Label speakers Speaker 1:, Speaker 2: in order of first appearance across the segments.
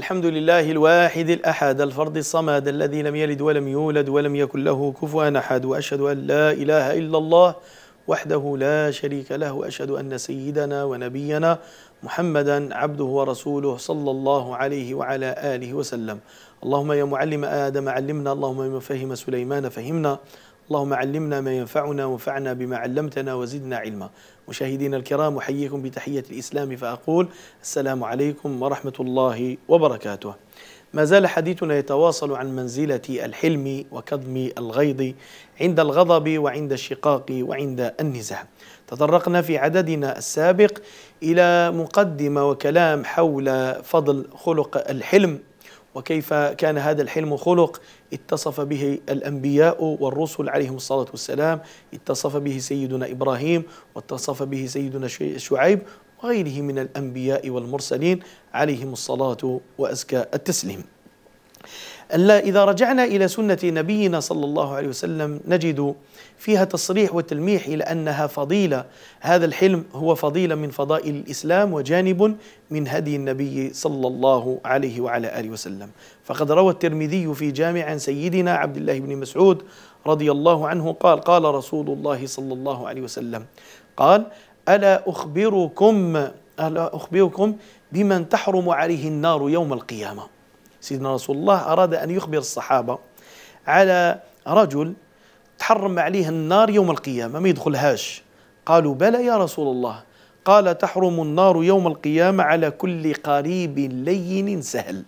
Speaker 1: الحمد لله الواحد الأحد الفرد الصمد الذي لم يلد ولم يولد ولم يكن له كفوا أحد وأشهد أن لا إله إلا الله وحده لا شريك له وأشهد أن سيدنا ونبينا محمدا عبده ورسوله صلى الله عليه وعلى آله وسلم اللهم يا معلم آدم علمنا اللهم يا فهم سليمان فهمنا اللهم علمنا ما ينفعنا وانفعنا بما علمتنا وزدنا علما مشاهدينا الكرام أحييكم بتحية الإسلام فأقول السلام عليكم ورحمة الله وبركاته ما زال حديثنا يتواصل عن منزلة الحلم وكظم الغيظ عند الغضب وعند الشقاق وعند النزاع تطرقنا في عددنا السابق إلى مقدمة وكلام حول فضل خلق الحلم وكيف كان هذا الحلم خلق اتصف به الأنبياء والرسل عليهم الصلاة والسلام اتصف به سيدنا إبراهيم واتصف به سيدنا شعيب وغيره من الأنبياء والمرسلين عليهم الصلاة وأزكى التسليم ألا إذا رجعنا إلى سنة نبينا صلى الله عليه وسلم نجد فيها تصريح وتلميح إلى أنها فضيلة هذا الحلم هو فضيلة من فضائل الإسلام وجانب من هدي النبي صلى الله عليه وعلى آله وسلم فقد روى الترمذي في جامع سيدنا عبد الله بن مسعود رضي الله عنه قال قال رسول الله صلى الله عليه وسلم قال ألا أخبركم ألا أخبركم بمن تحرم عليه النار يوم القيامة سيدنا رسول الله أراد أن يخبر الصحابة على رجل تحرم عليه النار يوم القيامة ما يدخلهاش قالوا بلى يا رسول الله قال تحرم النار يوم القيامة على كل قريب لين سهل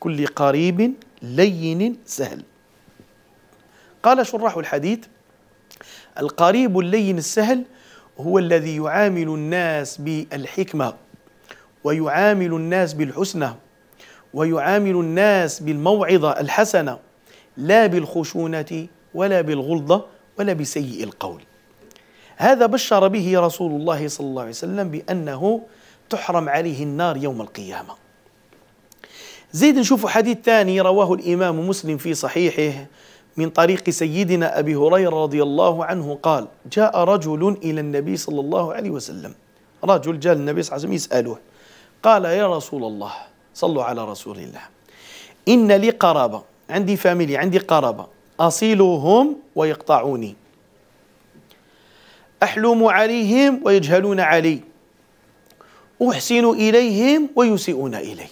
Speaker 1: كل قريب لين سهل قال شراح الحديث القريب اللين السهل هو الذي يعامل الناس بالحكمة ويعامل الناس بالحسنى ويعامل الناس بالموعظة الحسنة لا بالخشونة ولا بالغلظة ولا بسيء القول هذا بشر به رسول الله صلى الله عليه وسلم بأنه تحرم عليه النار يوم القيامة زيد نشوف حديث ثاني رواه الإمام مسلم في صحيحه من طريق سيدنا أبي هريرة رضي الله عنه قال جاء رجل إلى النبي صلى الله عليه وسلم رجل جاء النبي صلى الله عليه وسلم يسأله قال يا رسول الله صلوا على رسول الله إن لي قرابة عندي فاميلي عندي قرابة أصيلهم ويقطعوني أحلم عليهم ويجهلون علي أحسن إليهم ويسيئون إلي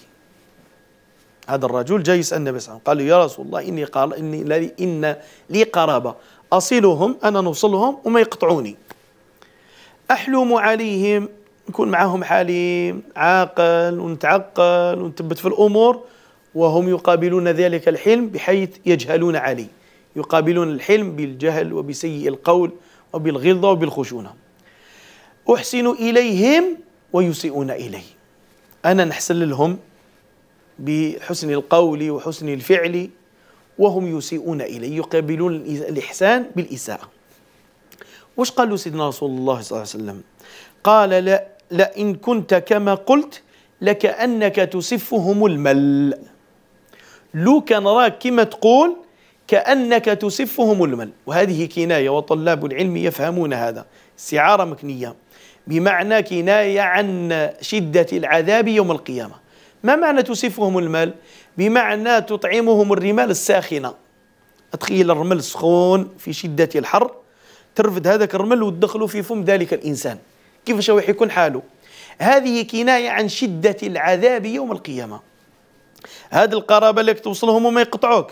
Speaker 1: هذا الرجل جاي يسأل النبي صلى الله عليه وسلم قال له يا رسول الله إني قال إني لي إن لي قرابة أصلهم أنا نوصلهم وما يقطعوني أحلم عليهم نكون معاهم حليم عاقل ونتعقل ونثبت في الأمور وهم يقابلون ذلك الحلم بحيث يجهلون علي يقابلون الحلم بالجهل وبسيء القول وبالغلظة وبالخشونة أحسن إليهم ويسيئون إلي أنا نحسن لهم بحسن القول وحسن الفعل وهم يسيئون إلي يقابلون الإحسان بالإساءة واش قالوا سيدنا رسول الله صلى الله عليه وسلم قال لا لئن كنت كما قلت لكأنك تسفهم المل لو كان راك كما تقول كأنك تسفهم المل وهذه كناية وطلاب العلم يفهمون هذا استعارة مكنية بمعنى كناية عن شدة العذاب يوم القيامة ما معنى تسفهم المال بمعنى تطعمهم الرمال الساخنة تخيل الرمل السخون في شدة الحر ترفد هذاك الرمل وتدخله في فم ذلك الإنسان كيفاش راح يكون حاله هذه كناية عن شدة العذاب يوم القيامة هذه القرابة اللي توصلهم وما يقطعوك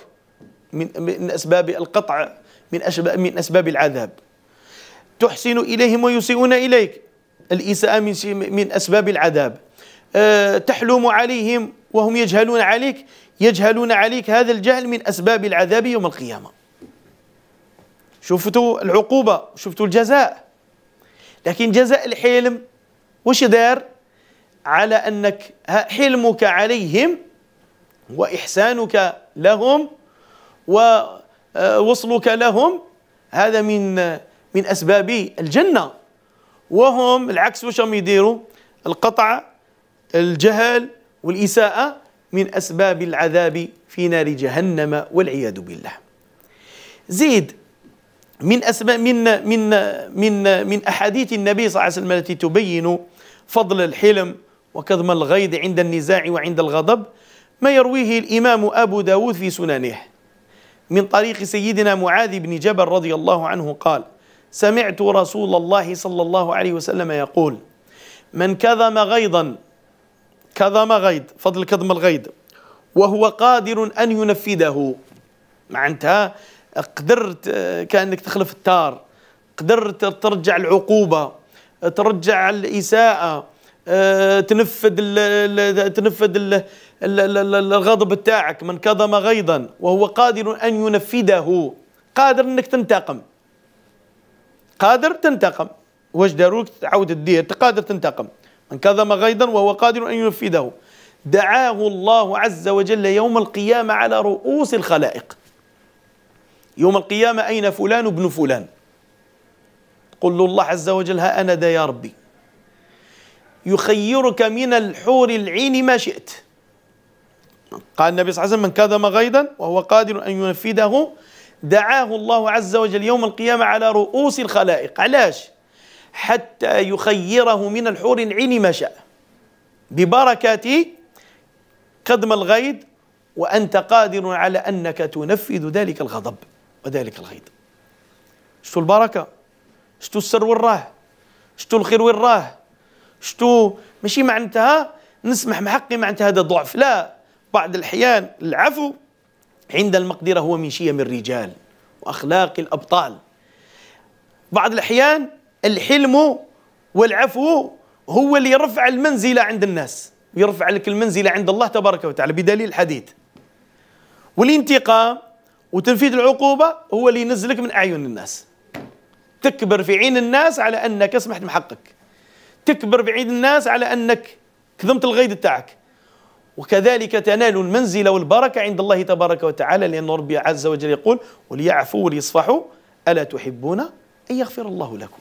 Speaker 1: من, من أسباب القطع من, اسباب من أسباب العذاب تحسن إليهم ويسيئون إليك الإساءة من, من أسباب العذاب أه تحلم عليهم وهم يجهلون عليك يجهلون عليك هذا الجهل من أسباب العذاب يوم القيامة شفتوا العقوبة شفتوا الجزاء لكن جزاء الحلم وش دار على أنك حلمك عليهم وإحسانك لهم ووصلك آه، لهم هذا من من أسباب الجنة وهم العكس واش هم يديروا القطع الجهل والإساءة من أسباب العذاب في نار جهنم والعياذ بالله زيد من أسماء من من من من أحاديث النبي صلى الله عليه وسلم التي تبين فضل الحلم وكظم الغيظ عند النزاع وعند الغضب ما يرويه الإمام أبو داود في سننه من طريق سيدنا معاذ بن جبل رضي الله عنه قال سمعت رسول الله صلى الله عليه وسلم يقول من كظم غيظا كظم غيظ فضل كظم الغيظ وهو قادر أن ينفذه معناتها قدرت كانك تخلف التار قدرت ترجع العقوبه ترجع الاساءه تنفذ تنفذ الغضب بتاعك من كظم غيظا وهو قادر ان ينفذه قادر انك تنتقم قادر تنتقم واش داروك تعاود الدير قادر تنتقم من كظم غيظا وهو قادر ان ينفذه دعاه الله عز وجل يوم القيامه على رؤوس الخلائق يوم القيامة أين فلان ابن فلان قل الله عز وجل ها أنا ذا يا ربي يخيرك من الحور العين ما شئت قال النبي صلى الله عليه وسلم من كذب غيظا وهو قادر أن ينفذه دعاه الله عز وجل يوم القيامة على رؤوس الخلائق علاش حتى يخيره من الحور العين ما شاء ببركة قدم الغيد وأنت قادر على أنك تنفذ ذلك الغضب وذلك الغيض شتو البركه شتو السر وين راه شتو الخير وين راه شتو ماشي معناتها نسمح مع حقي معناتها هذا ضعف لا بعض الاحيان العفو عند المقدره هو من شيم الرجال واخلاق الابطال بعض الاحيان الحلم والعفو هو اللي يرفع المنزله عند الناس ويرفع لك المنزله عند الله تبارك وتعالى بدليل الحديث والانتقام وتنفيذ العقوبة هو اللي ينزلك من أعين الناس تكبر في عين الناس على أنك سمحت بحقك تكبر في عين الناس على أنك كذمت الغيد تاعك وكذلك تنال المنزلة والبركة عند الله تبارك وتعالى لأن ربي عز وجل يقول وليعفوا وليصفحوا ألا تحبون أن يغفر الله لكم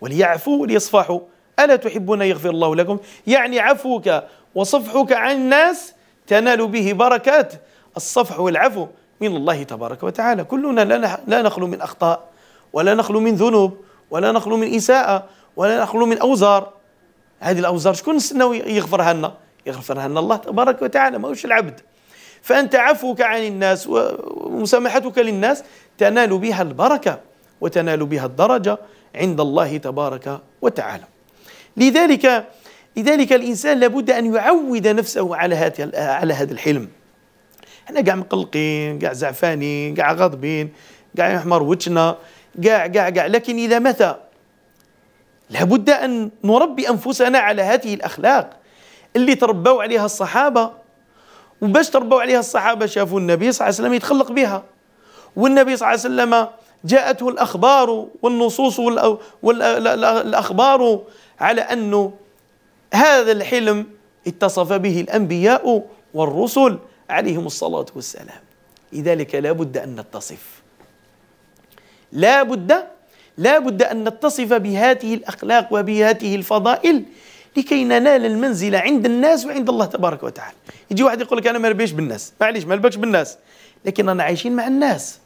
Speaker 1: وليعفوا وليصفحوا ألا تحبون أن يغفر الله لكم يعني عفوك وصفحك عن الناس تنال به بركات الصفح والعفو من الله تبارك وتعالى كلنا لا, لا نخلو من أخطاء ولا نخلو من ذنوب ولا نخلو من إساءة ولا نخلو من أوزار هذه الأوزار شكون نستناو يغفرها لنا يغفرها لنا الله تبارك وتعالى ماهوش العبد فأنت عفوك عن الناس ومسامحتك للناس تنال بها البركة وتنال بها الدرجة عند الله تبارك وتعالى لذلك لذلك الإنسان لابد أن يعود نفسه على هذا على هذا الحلم حنا كاع مقلقين كاع زعفانين كاع غاضبين كاع يحمر وجهنا كاع كاع كاع لكن اذا متى لابد ان نربي انفسنا على هذه الاخلاق اللي تربوا عليها الصحابه وباش تربوا عليها الصحابه شافوا النبي صلى الله عليه وسلم يتخلق بها والنبي صلى الله عليه وسلم جاءته الاخبار والنصوص والاخبار على انه هذا الحلم اتصف به الانبياء والرسل عليهم الصلاة والسلام لذلك لا بد أن نتصف لا بد لا بد أن نتصف بهذه الأخلاق وبهذه الفضائل لكي ننال المنزلة عند الناس وعند الله تبارك وتعالى يجي واحد يقول لك أنا ما ربيش بالناس معليش ما ربيش بالناس لكن أنا عايشين مع الناس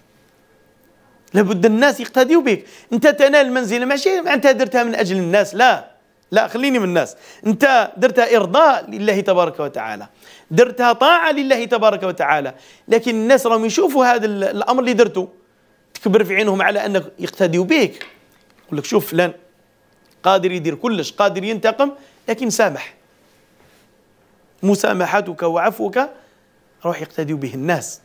Speaker 1: لابد الناس يقتديوا بك انت تنال المنزلة ماشي انت درتها من اجل الناس لا لا خليني من الناس انت درتها ارضاء لله تبارك وتعالى درتها طاعه لله تبارك وتعالى لكن الناس راهم يشوفوا هذا الامر اللي درته تكبر في عينهم على انك يقتديوا بك يقول لك شوف فلان قادر يدير كلش قادر ينتقم لكن سامح مسامحتك وعفوك راح يقتدي به الناس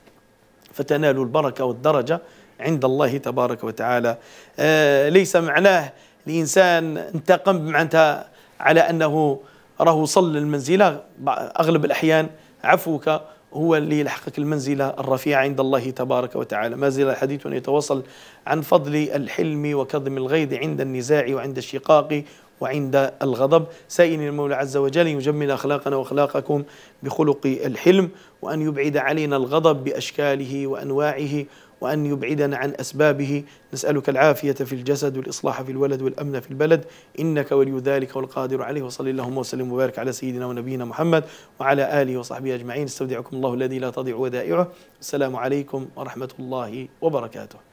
Speaker 1: فتنال البركة والدرجة عند الله تبارك وتعالى آه ليس معناه الانسان انتقم معناتها على انه راه وصل للمنزله اغلب الاحيان عفوك هو اللي يلحقك المنزله الرفيعه عند الله تبارك وتعالى، ما زال الحديث يتواصل عن فضل الحلم وكظم الغيظ عند النزاع وعند الشقاق وعند الغضب سائل المولى عز وجل أن يجمل أخلاقنا وأخلاقكم بخلق الحلم وأن يبعد علينا الغضب بأشكاله وأنواعه وأن يبعدنا عن أسبابه نسألك العافية في الجسد والإصلاح في الولد والأمن في البلد إنك ولي ذلك والقادر عليه وصل اللهم وسلم وبارك على سيدنا ونبينا محمد وعلى آله وصحبه أجمعين استودعكم الله الذي لا تضيع ودائعه السلام عليكم ورحمة الله وبركاته